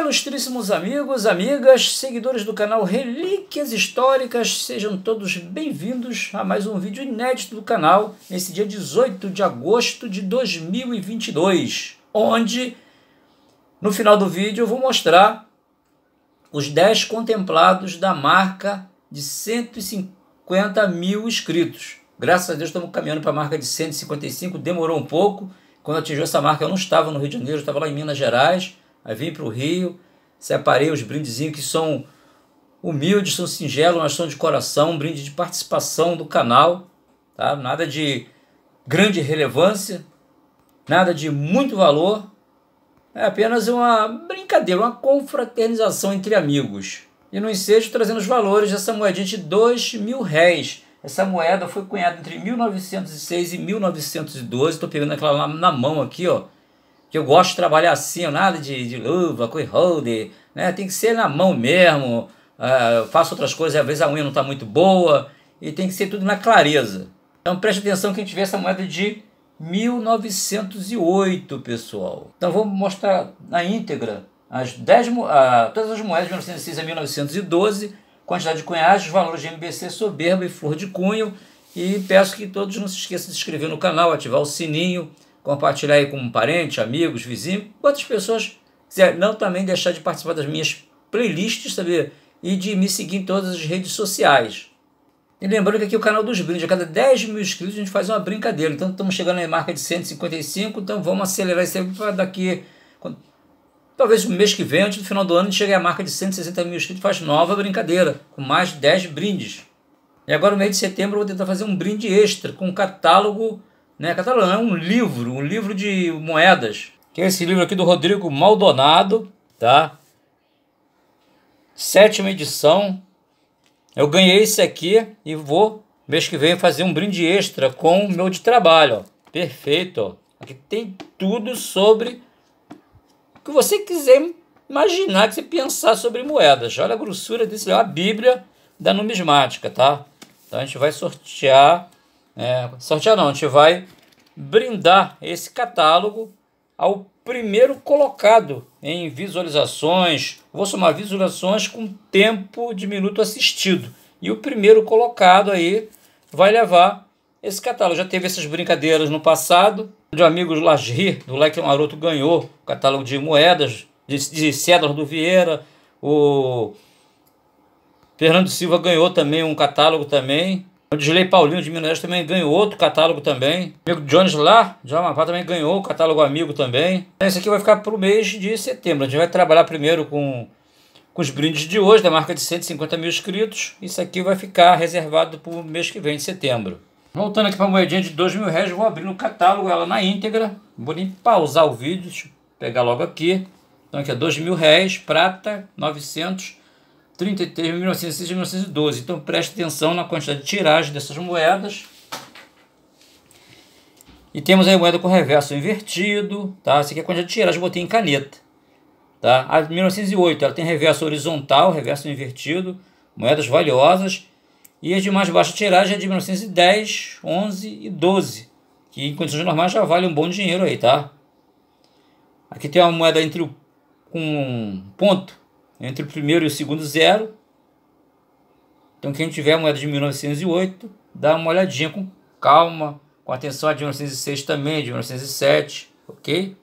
ilustríssimos amigos, amigas, seguidores do canal Relíquias Históricas, sejam todos bem-vindos a mais um vídeo inédito do canal, nesse dia 18 de agosto de 2022, onde, no final do vídeo, eu vou mostrar os 10 contemplados da marca de 150 mil inscritos. Graças a Deus estamos caminhando para a marca de 155, demorou um pouco, quando atingiu essa marca eu não estava no Rio de Janeiro, eu estava lá em Minas Gerais, Aí vim para o Rio, separei os brindezinhos que são humildes, são singelos, mas são de coração, um brinde de participação do canal, tá? Nada de grande relevância, nada de muito valor. É apenas uma brincadeira, uma confraternização entre amigos. E no ensejo trazendo os valores dessa moedinha de dois mil réis. Essa moeda foi cunhada entre 1906 e 1912. Estou pegando aquela na mão aqui, ó que eu gosto de trabalhar assim, nada de, de luva, com holder, né? Tem que ser na mão mesmo. Uh, faço outras coisas, às vezes a unha não está muito boa, e tem que ser tudo na clareza. Então preste atenção que a gente vê essa moeda de 1908, pessoal. Então vamos mostrar na íntegra as 10, uh, ah, todas as moedas de 1906 a 1912, quantidade de cunhagem, valores de MBC, soberba e flor de cunho. E peço que todos não se esqueçam de se inscrever no canal, ativar o sininho compartilhar aí com um parente, amigos, vizinho, quantas pessoas quiser. Não também deixar de participar das minhas playlists, sabe? E de me seguir em todas as redes sociais. E lembrando que aqui é o canal dos brindes, a cada 10 mil inscritos a gente faz uma brincadeira. Então estamos chegando na marca de 155, então vamos acelerar isso aí para daqui. Talvez no mês que vem, antes do final do ano, a gente chegue à marca de 160 mil inscritos faz nova brincadeira, com mais de 10 brindes. E agora no mês de setembro eu vou tentar fazer um brinde extra com um catálogo né? Catalão é um livro, um livro de moedas. Que é esse livro aqui do Rodrigo Maldonado, tá? Sétima edição. Eu ganhei esse aqui e vou, mês que vem, fazer um brinde extra com o meu de trabalho. Ó. Perfeito. Ó. Aqui tem tudo sobre o que você quiser imaginar, que você pensar sobre moedas. Olha a grossura desse, ó, é a Bíblia da numismática, tá? Então a gente vai sortear é, sortear não, a gente vai brindar esse catálogo ao primeiro colocado em visualizações. Vou somar visualizações com tempo de minuto assistido. E o primeiro colocado aí vai levar esse catálogo. Já teve essas brincadeiras no passado. De amigos Lajri, do Leque Maroto, ganhou o catálogo de moedas, de, de do Vieira. O Fernando Silva ganhou também um catálogo também. O Disley Paulinho de Minas também ganhou outro catálogo também. O amigo Jones lá, de Amapá, também ganhou o catálogo amigo também. Então, esse aqui vai ficar para o mês de setembro. A gente vai trabalhar primeiro com, com os brindes de hoje, da marca de 150 mil inscritos. Isso aqui vai ficar reservado para o mês que vem, de setembro. Voltando aqui para a moedinha de 2 mil reais, vou abrir no catálogo ela na íntegra. Vou nem pausar o vídeo, deixa eu pegar logo aqui. Então aqui é 2 mil reais, prata, 900 33, 1906 e 1912. Então preste atenção na quantidade de tiragem dessas moedas. E temos aí a moeda com reverso invertido, tá? Essa aqui é a quantidade de tiragem, botei em caneta. Tá? A 1908, ela tem reverso horizontal, reverso invertido, moedas valiosas. E as de mais baixa tiragem é de 1910, 11 e 12, que em condições normais já vale um bom dinheiro aí, tá? Aqui tem uma moeda entre o, com um ponto entre o primeiro e o segundo, zero. Então, quem tiver moeda de 1908, dá uma olhadinha com calma, com atenção a de 1906 também, de 1907, ok?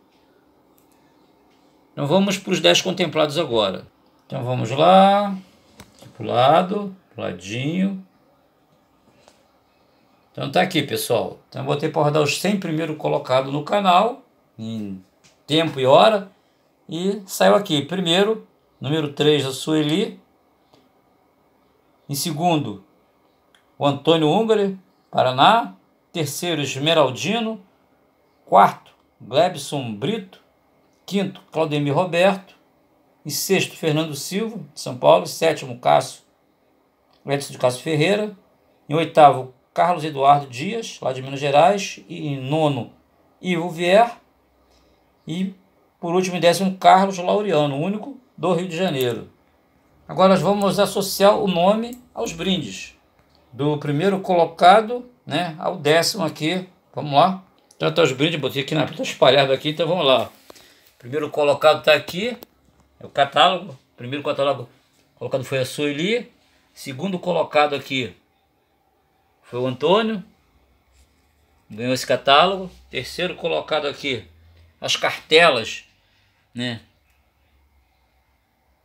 Então, vamos para os 10 contemplados agora. Então, vamos lá. Aqui para o lado, para ladinho. Então, tá aqui, pessoal. Então, eu botei para rodar os 100 primeiro colocado no canal, em tempo e hora. E saiu aqui, primeiro, Número 3, a Sueli. Em segundo, o Antônio Hungary, Paraná. Terceiro, Esmeraldino. Quarto, Glebson Brito. Quinto, Claudemir Roberto. Em sexto, Fernando Silva, de São Paulo. sétimo, Cássio, Edson de Cássio Ferreira. Em oitavo, Carlos Eduardo Dias, lá de Minas Gerais. E em nono, Ivo Vier. E, por último, em décimo, Carlos Laureano, único do Rio de Janeiro. Agora nós vamos associar o nome aos brindes. Do primeiro colocado né, ao décimo aqui. Vamos lá. Então tá os brindes, botei aqui na tá espalhado aqui, então vamos lá. Primeiro colocado está aqui. É o catálogo. Primeiro catálogo colocado foi a Sueli. Segundo colocado aqui foi o Antônio. Ganhou esse catálogo. Terceiro colocado aqui, as cartelas, né?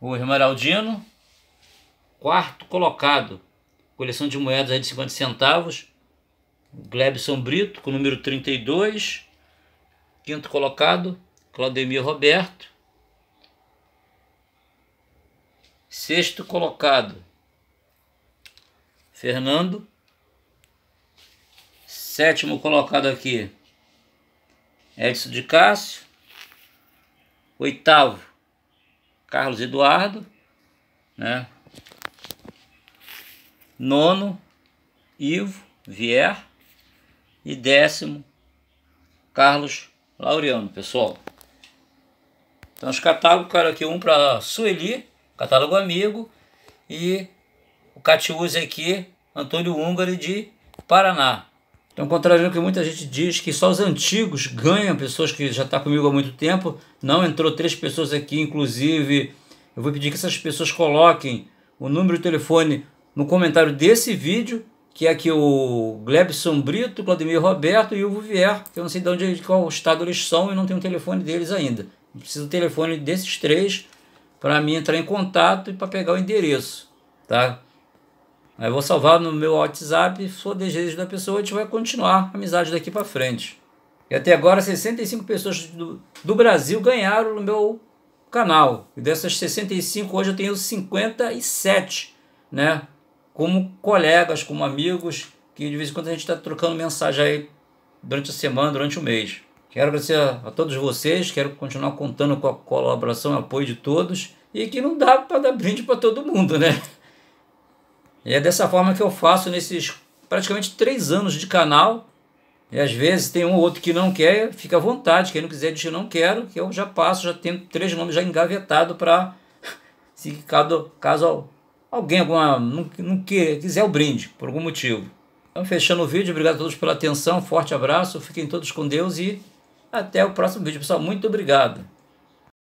o Esmeraldino, quarto colocado, coleção de moedas aí de 50 centavos, Glebson Brito, com o número 32, quinto colocado, Claudemir Roberto, sexto colocado, Fernando, sétimo colocado aqui, Edson de Cássio, oitavo, Carlos Eduardo, né? Nono, Ivo Vier. E décimo, Carlos Laureano, pessoal. Então os catálogos cara, aqui um para Sueli, catálogo amigo, e o Catiúzi aqui, Antônio Húngaro de Paraná. Então, contrário ao que muita gente diz, que só os antigos ganham, pessoas que já estão tá comigo há muito tempo, não entrou três pessoas aqui, inclusive, eu vou pedir que essas pessoas coloquem o número de telefone no comentário desse vídeo, que é aqui o Glebson Brito, Claudemir Roberto e o Vivier, que eu não sei de onde, de qual estado eles são e não tenho o telefone deles ainda. Eu preciso do telefone desses três para mim entrar em contato e para pegar o endereço, tá? Aí vou salvar no meu WhatsApp, for desejo da pessoa, a gente vai continuar a amizade daqui para frente. E até agora 65 pessoas do, do Brasil ganharam no meu canal. E dessas 65 hoje eu tenho 57, né? Como colegas, como amigos, que de vez em quando a gente está trocando mensagem aí durante a semana, durante o mês. Quero agradecer a todos vocês, quero continuar contando com a colaboração e apoio de todos e que não dá para dar brinde para todo mundo, né? E é dessa forma que eu faço nesses praticamente três anos de canal. E às vezes tem um ou outro que não quer, fica à vontade. Quem não quiser diz não quero, que eu já passo, já tenho três nomes já engavetado para se caso, caso alguém alguma, não, não que quiser o brinde, por algum motivo. Então, fechando o vídeo, obrigado a todos pela atenção, forte abraço, fiquem todos com Deus e até o próximo vídeo. Pessoal, muito obrigado.